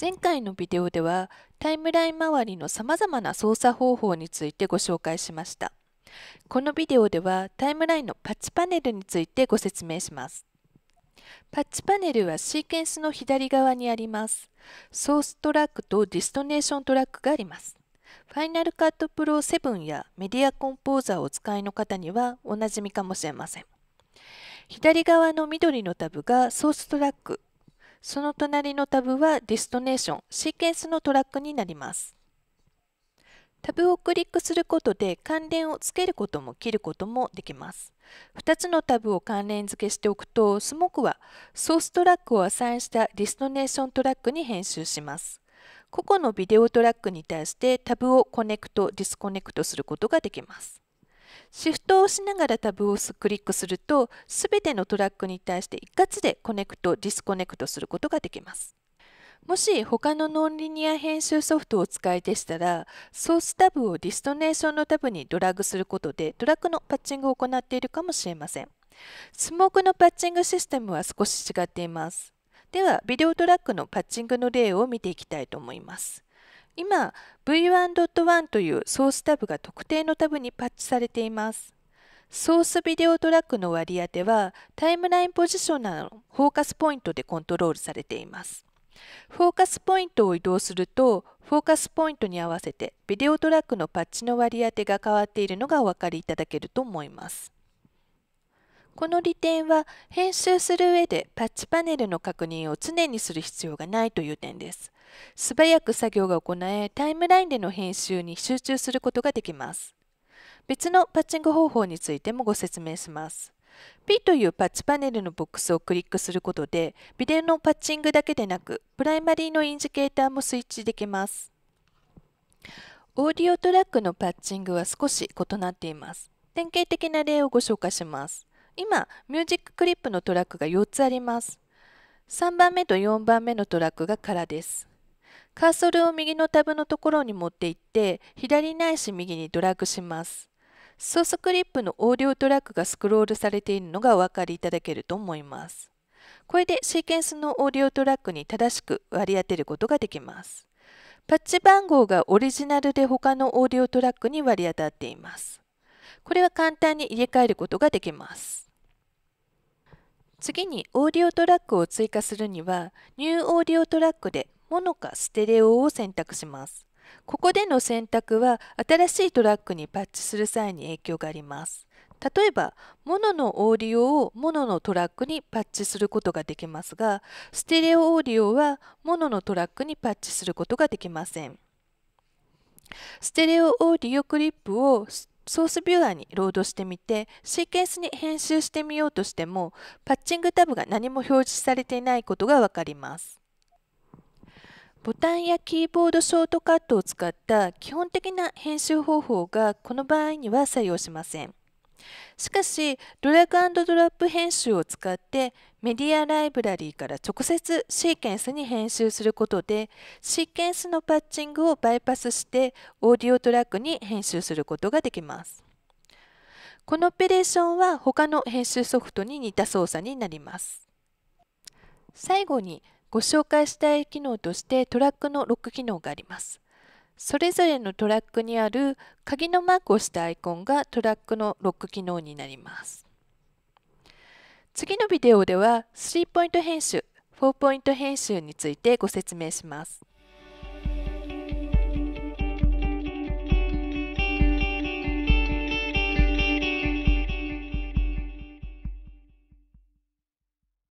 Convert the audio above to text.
前回のビデオではタイムライン周りのさまざまな操作方法についてご紹介しました。このビデオではタイムラインのパッチパネルについてご説明します。パッチパネルはシーケンスの左側にあります。ソーストラックとディストネーショントラックがあります。ファイナルカットプロ7やメディアコンポーザーをお使いの方にはおなじみかもしれません。左側の緑のタブがソーストラック、その隣のタブはディストネーション、シーケンスのトラックになります。タブをクリックすることで関連をつけることも切ることもできます。2つのタブを関連付けしておくと、スモークはソーストラックをアサインしたディストネーショントラックに編集します。個々のビデオトラックに対してタブをコネクト・ディスコネクトすることができます。シフトを押しながらタブをクリックすると、すべてのトラックに対して一括でコネクト、ディスコネクトすることができます。もし他のノンリニア編集ソフトをお使いでしたら、ソースタブをディストネーションのタブにドラッグすることで、トラックのパッチングを行っているかもしれません。スモークのパッチングシステムは少し違っています。では、ビデオトラックのパッチングの例を見ていきたいと思います。今 V1.1 というソースタブが特定のタブにパッチされています。ソースビデオトラックの割り当てはタイムラインポジショナーのフォーカスポイントでコントロールされています。フォーカスポイントを移動するとフォーカスポイントに合わせてビデオトラックのパッチの割り当てが変わっているのがお分かりいただけると思います。この利点は編集する上でパッチパネルの確認を常にする必要がないという点です。素早く作業が行えタイムラインでの編集に集中することができます。別のパッチング方法についてもご説明します。P というパッチパネルのボックスをクリックすることでビデオのパッチングだけでなくプライマリーのインジケーターもスイッチできます。オーディオトラックのパッチングは少し異なっています。典型的な例をご紹介します。今ミュージッククリップのトラックが4つあります3番目と4番目のトラックが空ですカーソルを右のタブのところに持って行って左ないし右にドラッグしますソースクリップのオーディオトラックがスクロールされているのがお分かりいただけると思いますこれでシーケンスのオーディオトラックに正しく割り当てることができますパッチ番号がオリジナルで他のオーディオトラックに割り当たっていますこれは簡単に入れ替えることができます次にオーディオトラックを追加するにはニューオーディオトラックでモノかステレオを選択します。ここでの選択は新しいトラックにパッチする際に影響があります。例えば、モノのオーディオをモノのトラックにパッチすることができますが、ステレオオーディオはモノのトラックにパッチすることができません。ステレオオーディオクリップをスソースビューアーにロードしてみて、シーケンスに編集してみようとしても、パッチングタブが何も表示されていないことがわかります。ボタンやキーボードショートカットを使った基本的な編集方法がこの場合には作用しません。しかしドラッグアンドドロップ編集を使ってメディアライブラリーから直接シーケンスに編集することでシーケンスのパッチングをバイパスしてオーディオトラックに編集することができます。このオペレーションは他の編集ソフトに似た操作になります。最後にご紹介したい機能としてトラックのロック機能があります。それぞれのトラックにある鍵のマークをしたアイコンがトラックのロック機能になります。次のビデオでは3ポイント編集、4ポイント編集についてご説明します。